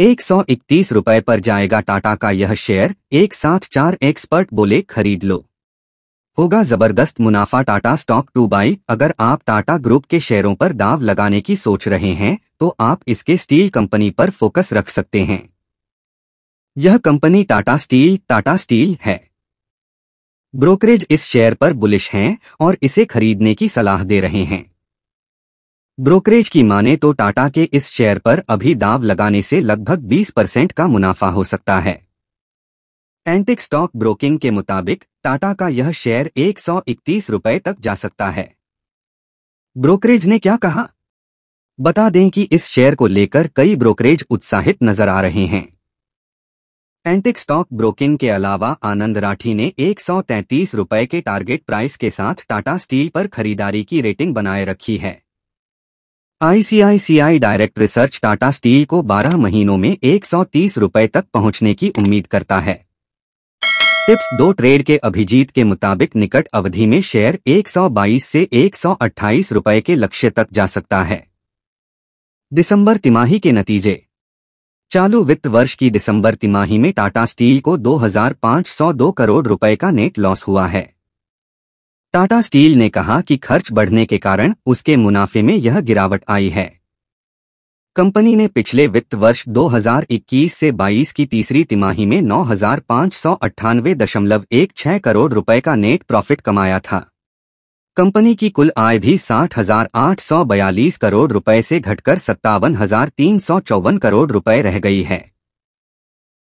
एक सौ इकतीस रुपए पर जाएगा टाटा का यह शेयर एक साथ चार एक्सपर्ट बोले खरीद लो होगा जबरदस्त मुनाफा टाटा स्टॉक टू बाई अगर आप टाटा ग्रुप के शेयरों पर दाव लगाने की सोच रहे हैं तो आप इसके स्टील कंपनी पर फोकस रख सकते हैं यह company Tata Steel Tata Steel है ब्रोकरेज इस शेयर पर बुलिश हैं और इसे खरीदने की सलाह दे रहे हैं ब्रोकरेज की माने तो टाटा के इस शेयर पर अभी दाव लगाने से लगभग 20 परसेंट का मुनाफा हो सकता है एंटिक स्टॉक ब्रोकिंग के मुताबिक टाटा का यह शेयर एक रुपए तक जा सकता है ब्रोकरेज ने क्या कहा बता दें कि इस शेयर को लेकर कई ब्रोकरेज उत्साहित नजर आ रहे हैं एंटिक स्टॉक ब्रोकिंग के अलावा आनंद राठी ने एक रुपए के टारगेट प्राइस के साथ टाटा स्टील पर खरीदारी की रेटिंग बनाए रखी है ICICI Direct research Tata Steel को 12 महीनों में एक रुपए तक पहुंचने की उम्मीद करता है टिप्स दो ट्रेड के अभिजीत के मुताबिक निकट अवधि में शेयर 122 से एक रुपए के लक्ष्य तक जा सकता है दिसंबर तिमाही के नतीजे चालू वित्त वर्ष की दिसंबर तिमाही में टाटा स्टील को 2,502 करोड़ रुपए का नेट लॉस हुआ है टाटा स्टील ने कहा कि खर्च बढ़ने के कारण उसके मुनाफे में यह गिरावट आई है कंपनी ने पिछले वित्त वर्ष 2021 से 22 की तीसरी तिमाही में नौ करोड़ रुपए का नेट प्रॉफिट कमाया था कंपनी की कुल आय भी साठ करोड़ रुपए से घटकर सत्तावन करोड़ रुपए रह गई है